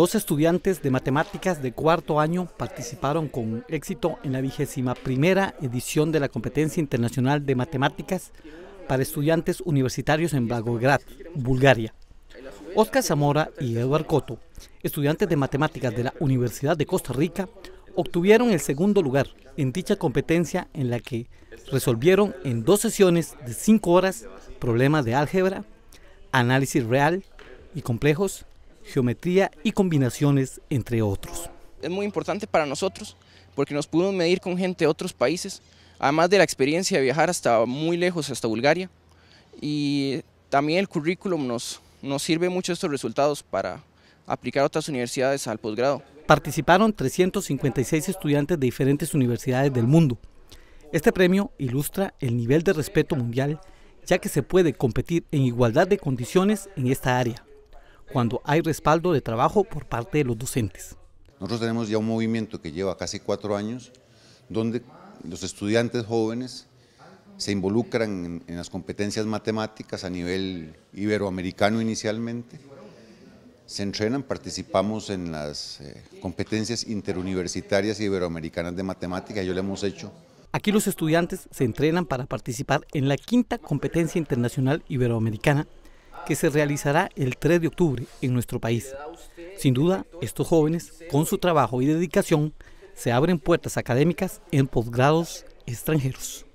Dos estudiantes de matemáticas de cuarto año participaron con éxito en la vigésima primera edición de la competencia internacional de matemáticas para estudiantes universitarios en Blagograd, Bulgaria. Oscar Zamora y Eduard Coto, estudiantes de matemáticas de la Universidad de Costa Rica, obtuvieron el segundo lugar en dicha competencia en la que resolvieron en dos sesiones de cinco horas problemas de álgebra, análisis real y complejos, geometría y combinaciones, entre otros. Es muy importante para nosotros porque nos pudimos medir con gente de otros países, además de la experiencia de viajar hasta muy lejos, hasta Bulgaria. Y también el currículum nos, nos sirve mucho estos resultados para aplicar a otras universidades al posgrado. Participaron 356 estudiantes de diferentes universidades del mundo. Este premio ilustra el nivel de respeto mundial, ya que se puede competir en igualdad de condiciones en esta área cuando hay respaldo de trabajo por parte de los docentes. Nosotros tenemos ya un movimiento que lleva casi cuatro años, donde los estudiantes jóvenes se involucran en, las competencias matemáticas a nivel iberoamericano inicialmente, se entrenan, participamos en las eh, competencias interuniversitarias iberoamericanas de matemática yo le hemos hecho. Aquí los estudiantes se entrenan para participar en la quinta competencia internacional iberoamericana que se realizará el 3 de octubre en nuestro país. Sin duda, estos jóvenes, con su trabajo y dedicación, se abren puertas académicas en posgrados extranjeros.